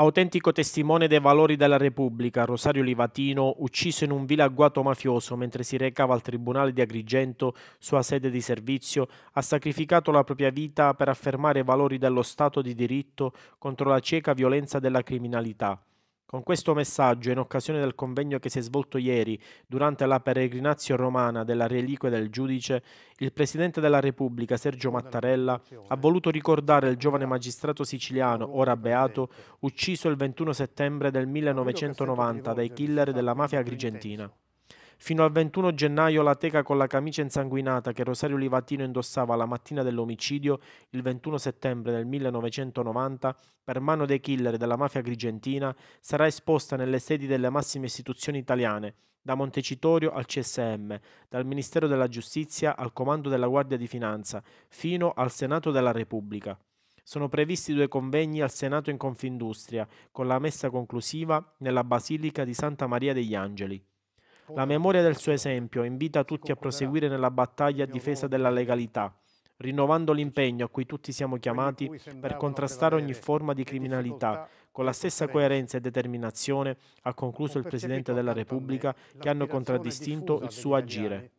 Autentico testimone dei valori della Repubblica, Rosario Livatino, ucciso in un vile agguato mafioso mentre si recava al Tribunale di Agrigento, sua sede di servizio, ha sacrificato la propria vita per affermare i valori dello Stato di diritto contro la cieca violenza della criminalità. Con questo messaggio, in occasione del convegno che si è svolto ieri durante la peregrinazio romana della reliquia del giudice, il Presidente della Repubblica Sergio Mattarella ha voluto ricordare il giovane magistrato siciliano, ora beato, ucciso il 21 settembre del 1990 dai killer della mafia agrigentina. Fino al 21 gennaio la teca con la camicia insanguinata che Rosario Livatino indossava la mattina dell'omicidio, il 21 settembre del 1990, per mano dei killer della mafia grigentina, sarà esposta nelle sedi delle massime istituzioni italiane, da Montecitorio al CSM, dal Ministero della Giustizia al Comando della Guardia di Finanza, fino al Senato della Repubblica. Sono previsti due convegni al Senato in Confindustria, con la messa conclusiva nella Basilica di Santa Maria degli Angeli. La memoria del suo esempio invita tutti a proseguire nella battaglia a difesa della legalità, rinnovando l'impegno a cui tutti siamo chiamati per contrastare ogni forma di criminalità, con la stessa coerenza e determinazione, ha concluso il Presidente della Repubblica, che hanno contraddistinto il suo agire.